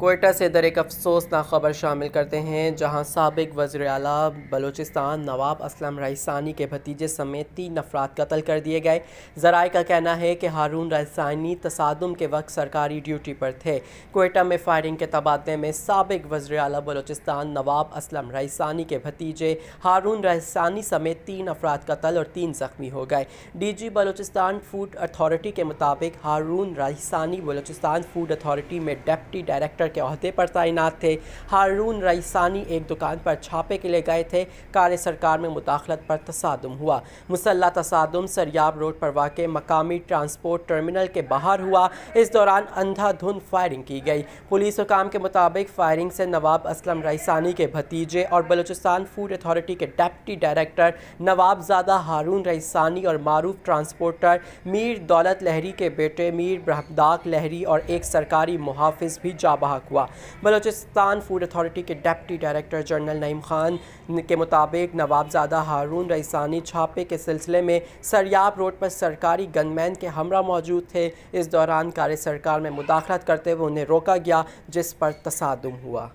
कोयटा से एक अफसोसना खबर शामिल करते हैं जहां सबक वज़र अला बलोचिस्तान नवाब असलम रईसानी के भतीजे समेत तीन अफराद कत्ल कर दिए गए जराए का कहना है कि हारून रईसानी तसादम के वक्त सरकारी ड्यूटी पर थे कोयटा में फायरिंग के तबादले में सबक वज़र अला बलोचिस्तान नवाब असलम रईसानी के भतीजे हारून रईसानी समेत तीन अफराद कत्ल और तीन ज़ख्मी हो गए D G Balochistan food authority के मुताबिक हारून रईसानी बलोचिस्तान फूड अथॉरिटी में डेप्टी डायरेक्टर मिनिस्टर के अहदे पर तैनात थे हारून रईसानी एक दुकान पर छापे के लिए गए थे कार्य सरकार में मुदाखलत पर तसादम हुआ मुसल्ला तसादम सरयाब रोड पर वाक़ मकामी ट्रांसपोर्ट टर्मिनल के बाहर हुआ इस दौरान अंधाधुंध फायरिंग की गई पुलिस हुकाम के मुताबिक फायरिंग से नवाब असलम रईसानी के भतीजे और बलोचिस्तान फूड अथॉरिटी के डेप्टी डायरेक्टर नवाबजादा हारून रईसानी और मारूफ ट्रांसपोर्टर मीर दौलत लहरी के बेटे मीर ब्रहदाक लहरी और एक सरकारी मुहाफिज भी जा बहा इतफाक़ हुआ बलोचिस्तान फूड अथॉरिटी के deputy director general Naeem Khan के मुताबिक नवाबजादा हारून रईसानी छापे के सिलसिले में सरयाब रोड पर सरकारी गनमैन के हमरा मौजूद थे इस दौरान कार्य सरकार में मुदाखलत करते हुए उन्हें रोका गया जिस पर तसादम हुआ